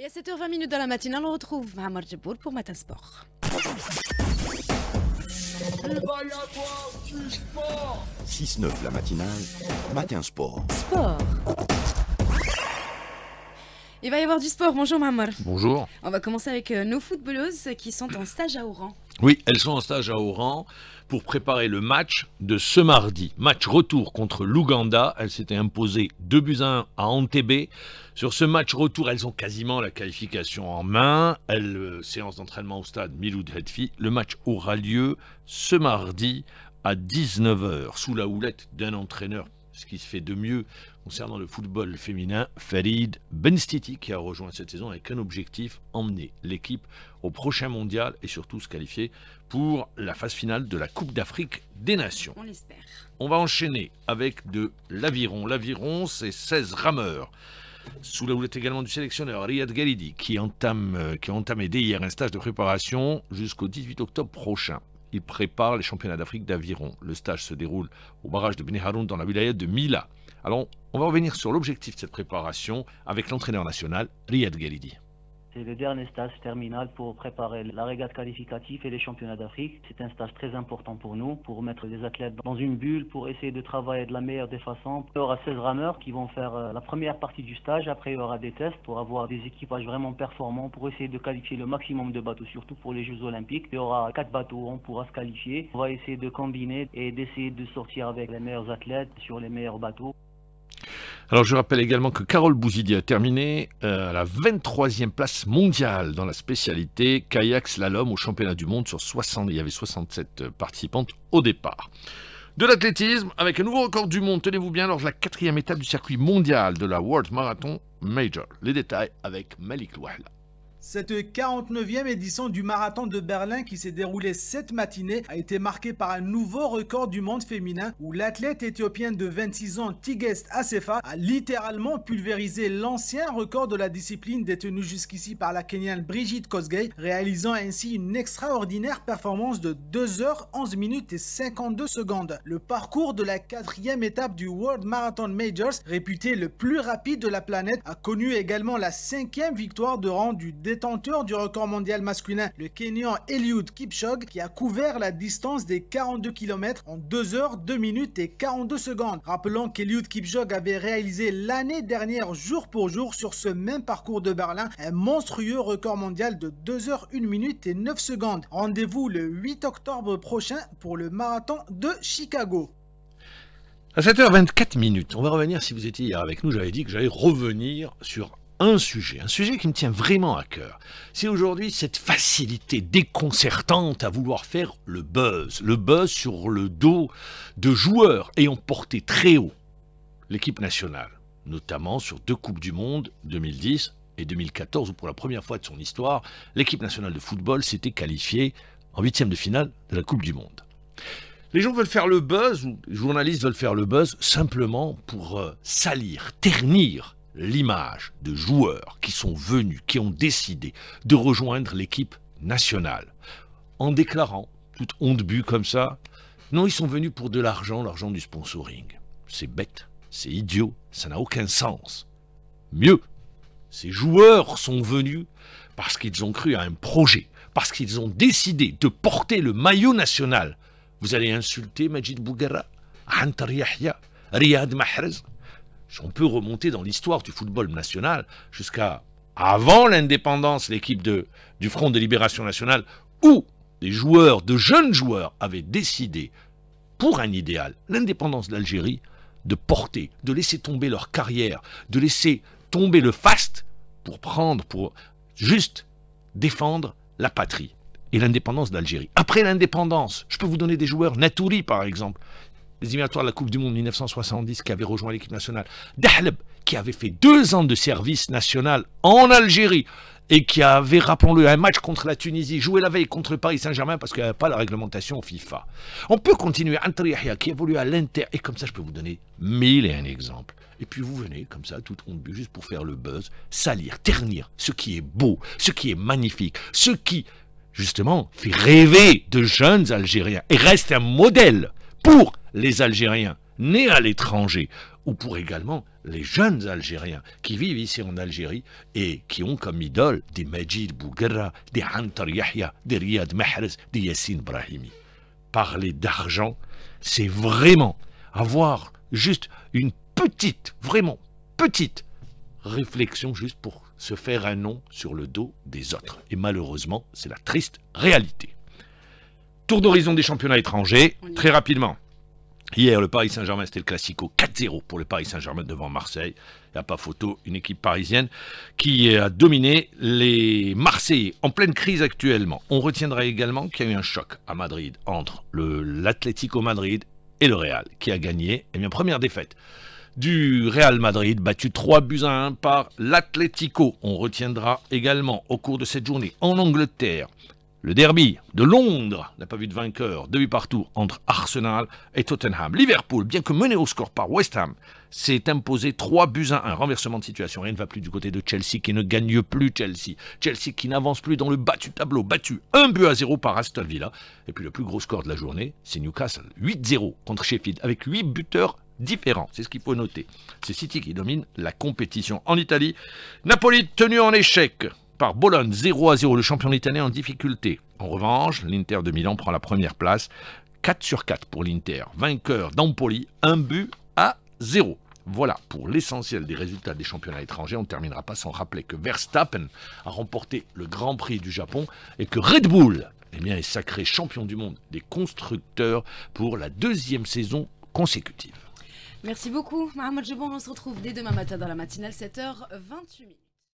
Et à 7h20 minutes dans la matinale, on retrouve Mahamar Djebour pour Matin Sport. Il va y avoir du sport 6-9 la matinale, Matin Sport. Sport il va y avoir du sport. Bonjour Mamar. Bonjour. On va commencer avec euh, nos footballeuses qui sont en stage à Oran. Oui, elles sont en stage à Oran pour préparer le match de ce mardi. Match retour contre l'Ouganda. Elles s'étaient imposées 2 buts à 1 à Entebbe. Sur ce match retour, elles ont quasiment la qualification en main. Euh, séance d'entraînement au stade Miloud Hedfi. Le match aura lieu ce mardi à 19h sous la houlette d'un entraîneur, ce qui se fait de mieux concernant le football féminin, Farid Benstiti qui a rejoint cette saison avec un objectif, emmener l'équipe au prochain mondial et surtout se qualifier pour la phase finale de la Coupe d'Afrique des Nations. On l'espère. On va enchaîner avec de l'aviron. L'aviron, c'est 16 rameurs. Sous la houlette également du sélectionneur Riyad Galidi, qui, entame, euh, qui a entamé dès hier un stage de préparation jusqu'au 18 octobre prochain. Il prépare les championnats d'Afrique d'aviron. Le stage se déroule au barrage de ben Haroun dans la wilaya de Mila. Alors, on va revenir sur l'objectif de cette préparation avec l'entraîneur national Riyad Galidi. C'est le dernier stage terminal pour préparer la régate qualificative et les championnats d'Afrique. C'est un stage très important pour nous, pour mettre les athlètes dans une bulle, pour essayer de travailler de la meilleure des façons. Il y aura 16 rameurs qui vont faire euh, la première partie du stage. Après, il y aura des tests pour avoir des équipages vraiment performants, pour essayer de qualifier le maximum de bateaux, surtout pour les Jeux Olympiques. Il y aura 4 bateaux, on pourra se qualifier. On va essayer de combiner et d'essayer de sortir avec les meilleurs athlètes sur les meilleurs bateaux. Alors je rappelle également que Carole Bouzidi a terminé euh, à la 23e place mondiale dans la spécialité kayak slalom au championnat du monde sur 60. Il y avait 67 euh, participantes au départ. De l'athlétisme avec un nouveau record du monde, tenez-vous bien, lors de la quatrième étape du circuit mondial de la World Marathon Major. Les détails avec Malik Loual. Cette 49e édition du marathon de Berlin qui s'est déroulée cette matinée a été marquée par un nouveau record du monde féminin où l'athlète éthiopienne de 26 ans Tigest Asefa a littéralement pulvérisé l'ancien record de la discipline détenue jusqu'ici par la Kenyane Brigitte Kosgei, réalisant ainsi une extraordinaire performance de 2h11 minutes et 52 secondes. Le parcours de la quatrième étape du World Marathon Majors, réputé le plus rapide de la planète, a connu également la cinquième victoire de rang du détenu tenteur du record mondial masculin, le Kenyan Eliud Kipchoge, qui a couvert la distance des 42 km en 2 heures, 2 minutes et 42 secondes. Rappelons qu'Eliud Kipchoge avait réalisé l'année dernière, jour pour jour, sur ce même parcours de Berlin, un monstrueux record mondial de 2 heures, 1 minute et 9 secondes. Rendez-vous le 8 octobre prochain pour le marathon de Chicago. À 7h24 minutes, on va revenir, si vous étiez hier avec nous, j'avais dit que j'allais revenir sur un sujet, un sujet qui me tient vraiment à cœur. C'est aujourd'hui cette facilité déconcertante à vouloir faire le buzz, le buzz sur le dos de joueurs ayant porté très haut l'équipe nationale, notamment sur deux Coupes du Monde 2010 et 2014, où pour la première fois de son histoire, l'équipe nationale de football s'était qualifiée en huitième de finale de la Coupe du Monde. Les gens veulent faire le buzz, ou les journalistes veulent faire le buzz, simplement pour euh, salir, ternir l'image de joueurs qui sont venus, qui ont décidé de rejoindre l'équipe nationale, en déclarant, toute honte but comme ça, non, ils sont venus pour de l'argent, l'argent du sponsoring. C'est bête, c'est idiot, ça n'a aucun sens. Mieux, ces joueurs sont venus parce qu'ils ont cru à un projet, parce qu'ils ont décidé de porter le maillot national. Vous allez insulter Majid Bougara, Antar Yahya, Riyad Mahrez on peut remonter dans l'histoire du football national jusqu'à avant l'indépendance, l'équipe du Front de Libération Nationale, où des joueurs, de jeunes joueurs, avaient décidé, pour un idéal, l'indépendance de l'Algérie, de porter, de laisser tomber leur carrière, de laisser tomber le faste pour prendre, pour juste défendre la patrie et l'indépendance d'Algérie. Après l'indépendance, je peux vous donner des joueurs, Natouri par exemple, les éliminatoires de la Coupe du Monde 1970 qui avait rejoint l'équipe nationale, Dahleb qui avait fait deux ans de service national en Algérie et qui avait, rappelons-le, un match contre la Tunisie, joué la veille contre Paris Saint-Germain parce qu'il n'y avait pas la réglementation FIFA. On peut continuer, Antri qui évolue à l'Inter, et comme ça je peux vous donner mille et un exemples. Et puis vous venez comme ça, tout en but, juste pour faire le buzz, salir, ternir ce qui est beau, ce qui est magnifique, ce qui, justement, fait rêver de jeunes Algériens et reste un modèle pour les Algériens nés à l'étranger, ou pour également les jeunes Algériens qui vivent ici en Algérie et qui ont comme idole des Majid Bouguerra, des Antar Yahya, des Riyad Mahrez, des Yassine Brahimi. Parler d'argent, c'est vraiment avoir juste une petite, vraiment petite réflexion juste pour se faire un nom sur le dos des autres. Et malheureusement, c'est la triste réalité. Tour d'horizon des championnats étrangers, très rapidement. Hier, le Paris Saint-Germain, c'était le classico 4-0 pour le Paris Saint-Germain devant Marseille. Il n'y a pas photo, une équipe parisienne qui a dominé les Marseillais en pleine crise actuellement. On retiendra également qu'il y a eu un choc à Madrid entre l'Atlético Madrid et le Real, qui a gagné. Et eh bien, première défaite du Real Madrid, battu 3 buts à 1 par l'Atlético. On retiendra également au cours de cette journée en Angleterre le derby de Londres n'a pas vu de vainqueur, deux buts partout entre Arsenal et Tottenham. Liverpool, bien que mené au score par West Ham, s'est imposé 3 buts à 1. Renversement de situation, rien ne va plus du côté de Chelsea qui ne gagne plus Chelsea. Chelsea qui n'avance plus dans le battu du tableau, battu 1 but à 0 par Aston Villa. Et puis le plus gros score de la journée, c'est Newcastle, 8-0 contre Sheffield, avec 8 buteurs différents. C'est ce qu'il faut noter. C'est City qui domine la compétition en Italie. Napoli tenu en échec par Bologne 0 à 0, le champion italien en difficulté. En revanche, l'Inter de Milan prend la première place, 4 sur 4 pour l'Inter, vainqueur d'Ampoli, un but à 0. Voilà pour l'essentiel des résultats des championnats étrangers. On ne terminera pas sans rappeler que Verstappen a remporté le Grand Prix du Japon et que Red Bull eh bien, est sacré champion du monde des constructeurs pour la deuxième saison consécutive. Merci beaucoup, Mohamed Jebon. On se retrouve dès demain matin dans la matinale 7h28.